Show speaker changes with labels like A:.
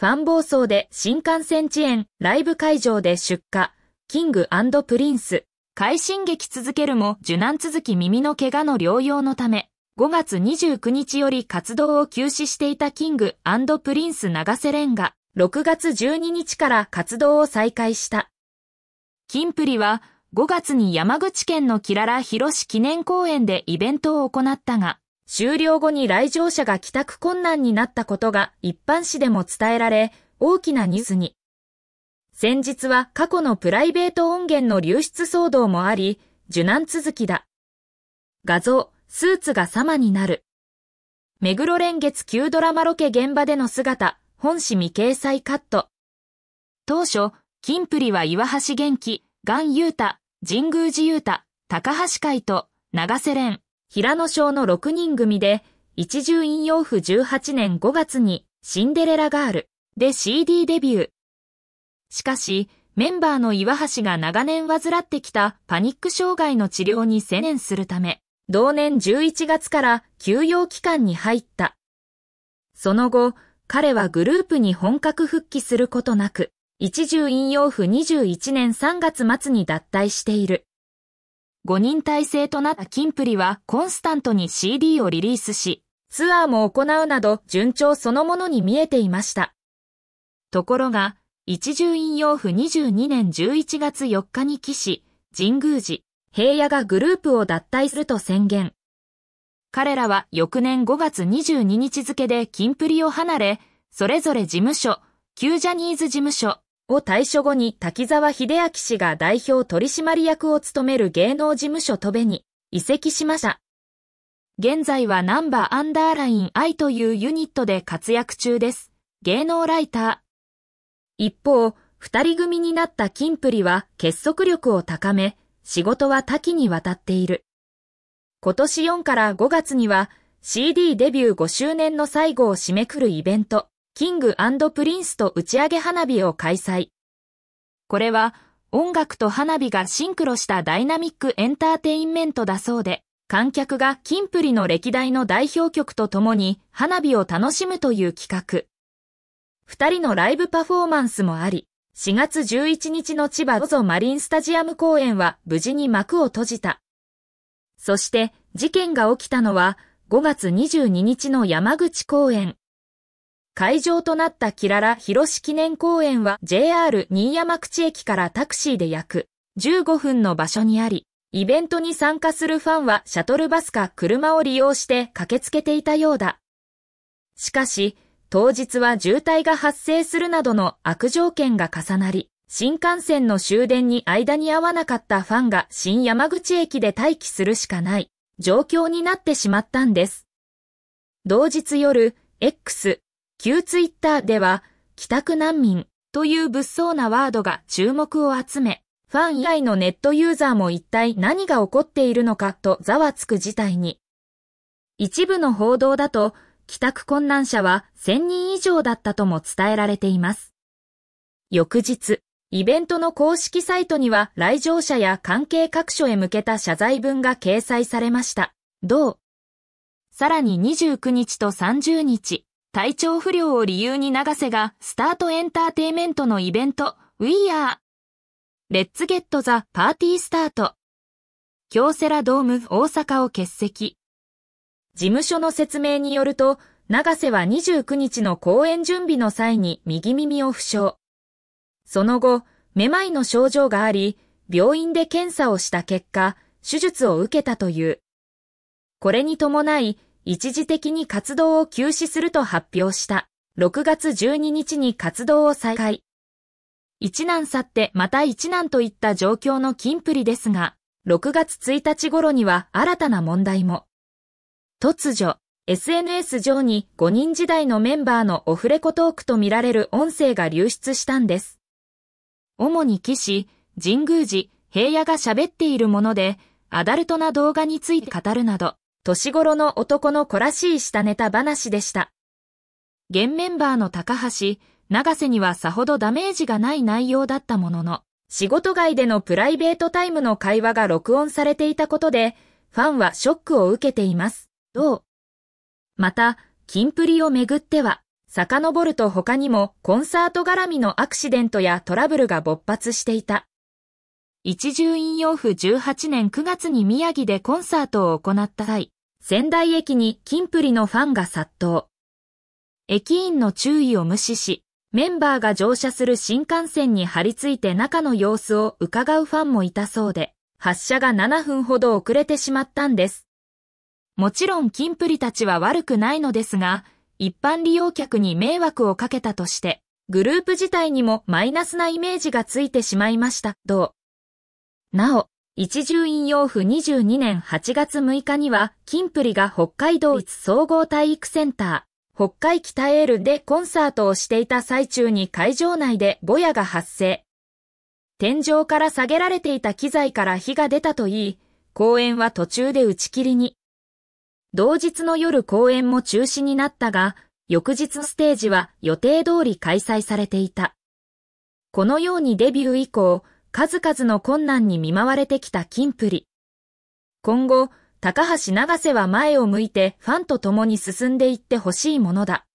A: ファン暴走で新幹線遅延、ライブ会場で出荷、キングプリンス、快進撃続けるも受難続き耳の怪我の療養のため、5月29日より活動を休止していたキングプリンス長瀬廉が、6月12日から活動を再開した。キンプリは、5月に山口県のキララ広志記念公園でイベントを行ったが、終了後に来場者が帰宅困難になったことが一般紙でも伝えられ、大きなニュースに。先日は過去のプライベート音源の流出騒動もあり、受難続きだ。画像、スーツが様になる。目黒連月旧ドラマロケ現場での姿、本誌未掲載カット。当初、金プリは岩橋元気、ガン・ユータ、神宮寺ユータ、高橋海と、長瀬廉、平野省の6人組で、一重引用符18年5月にシンデレラガールで CD デビュー。しかし、メンバーの岩橋が長年患ってきたパニック障害の治療に専念するため、同年11月から休養期間に入った。その後、彼はグループに本格復帰することなく、一重引用譜21年3月末に脱退している。5人体制となったキンプリはコンスタントに CD をリリースし、ツアーも行うなど順調そのものに見えていました。ところが、一重引用府22年11月4日に起死、神宮寺、平野がグループを脱退すると宣言。彼らは翌年5月22日付でキンプリを離れ、それぞれ事務所、旧ジャニーズ事務所、を退所後に滝沢秀明氏が代表取締役を務める芸能事務所戸部に移籍しました。現在はナンバーアンダーライン I というユニットで活躍中です。芸能ライター。一方、二人組になったキンプリは結束力を高め、仕事は多岐にわたっている。今年4から5月には CD デビュー5周年の最後を締めくるイベント、キングプリンスと打ち上げ花火を開催。これは音楽と花火がシンクロしたダイナミックエンターテインメントだそうで、観客がキンプリの歴代の代表曲とともに花火を楽しむという企画。二人のライブパフォーマンスもあり、4月11日の千葉 z o マリンスタジアム公演は無事に幕を閉じた。そして事件が起きたのは5月22日の山口公演。会場となったキララ広志記念公園は JR 新山口駅からタクシーで約15分の場所にあり、イベントに参加するファンはシャトルバスか車を利用して駆けつけていたようだ。しかし、当日は渋滞が発生するなどの悪条件が重なり、新幹線の終電に間に合わなかったファンが新山口駅で待機するしかない状況になってしまったんです。同日夜、X、旧ツイッターでは、帰宅難民という物騒なワードが注目を集め、ファン以外のネットユーザーも一体何が起こっているのかとざわつく事態に。一部の報道だと、帰宅困難者は1000人以上だったとも伝えられています。翌日、イベントの公式サイトには来場者や関係各所へ向けた謝罪文が掲載されました。どうさらに29日と30日、体調不良を理由に長瀬がスタートエンターテイメントのイベント We Are Let's Get the Party Start 京セラドーム大阪を欠席。事務所の説明によると、長瀬は29日の公演準備の際に右耳を負傷。その後、めまいの症状があり、病院で検査をした結果、手術を受けたという。これに伴い、一時的に活動を休止すると発表した。6月12日に活動を再開。一難去ってまた一難といった状況の金プリですが、6月1日頃には新たな問題も。突如、SNS 上に5人時代のメンバーのオフレコトークと見られる音声が流出したんです。主に騎士、神宮寺、平野が喋っているもので、アダルトな動画について語るなど、年頃の男の子らしい下ネタ話でした。現メンバーの高橋、長瀬にはさほどダメージがない内容だったものの、仕事外でのプライベートタイムの会話が録音されていたことで、ファンはショックを受けています。どうまた、キンプリをめぐっては、遡ると他にもコンサート絡みのアクシデントやトラブルが勃発していた。一重引用府18年9月に宮城でコンサートを行った際、仙台駅に金プリのファンが殺到。駅員の注意を無視し、メンバーが乗車する新幹線に張り付いて中の様子を伺うファンもいたそうで、発車が7分ほど遅れてしまったんです。もちろん金プリたちは悪くないのですが、一般利用客に迷惑をかけたとして、グループ自体にもマイナスなイメージがついてしまいました、どうなお、一重引用府22年8月6日には、キンプリが北海道立総合体育センター、北海北エールでコンサートをしていた最中に会場内でボヤが発生。天井から下げられていた機材から火が出たといい、公演は途中で打ち切りに。同日の夜公演も中止になったが、翌日ステージは予定通り開催されていた。このようにデビュー以降、数々の困難に見舞われてきたキンプリ。今後、高橋長瀬は前を向いてファンと共に進んでいってほしいものだ。